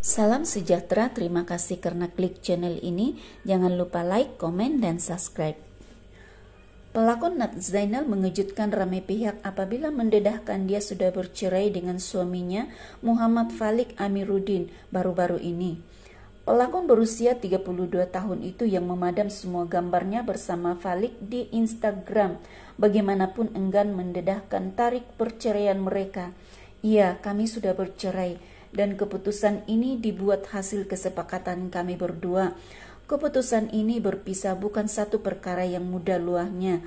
Salam sejahtera, terima kasih karena klik channel ini. Jangan lupa like, komen, dan subscribe. Pelakon Nat Zainal mengejutkan ramai pihak apabila mendedahkan dia sudah bercerai dengan suaminya Muhammad Falik Amiruddin baru-baru ini. Pelakon berusia 32 tahun itu yang memadam semua gambarnya bersama Falik di Instagram, bagaimanapun enggan mendedahkan tarik perceraian mereka. Iya, kami sudah bercerai dan keputusan ini dibuat hasil kesepakatan kami berdua. Keputusan ini berpisah bukan satu perkara yang mudah luahnya,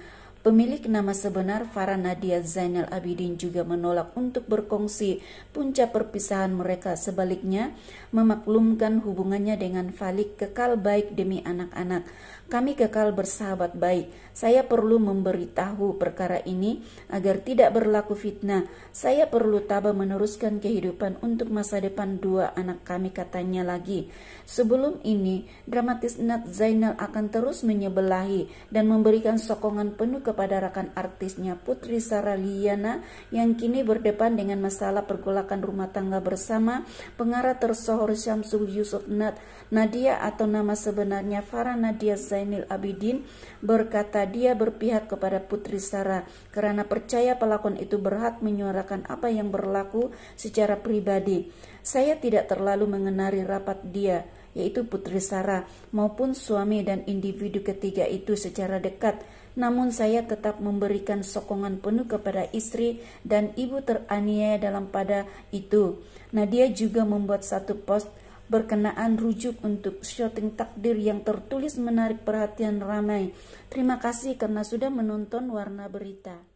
Pemilik nama sebenar Farah Nadia Zainal Abidin juga menolak untuk berkongsi puncak perpisahan mereka. Sebaliknya, memaklumkan hubungannya dengan Falik kekal baik demi anak-anak. Kami kekal bersahabat baik. Saya perlu memberitahu perkara ini agar tidak berlaku fitnah. Saya perlu tabah meneruskan kehidupan untuk masa depan dua anak kami katanya lagi. Sebelum ini, dramatis Nat Zainal akan terus menyebelahi dan memberikan sokongan penuh ke kepada rekan artisnya Putri Liana yang kini berdepan dengan masalah pergolakan rumah tangga bersama pengarah tersohor Syamsul Yusuf Nad Nadia atau nama sebenarnya Farah Nadia Zainil Abidin berkata dia berpihak kepada Putri Sara karena percaya pelakon itu berhak menyuarakan apa yang berlaku secara pribadi. Saya tidak terlalu mengenari rapat dia yaitu Putri Sarah, maupun suami dan individu ketiga itu secara dekat. Namun saya tetap memberikan sokongan penuh kepada istri dan ibu teraniaya dalam pada itu. Nadia juga membuat satu post berkenaan rujuk untuk syuting takdir yang tertulis menarik perhatian ramai. Terima kasih karena sudah menonton warna berita.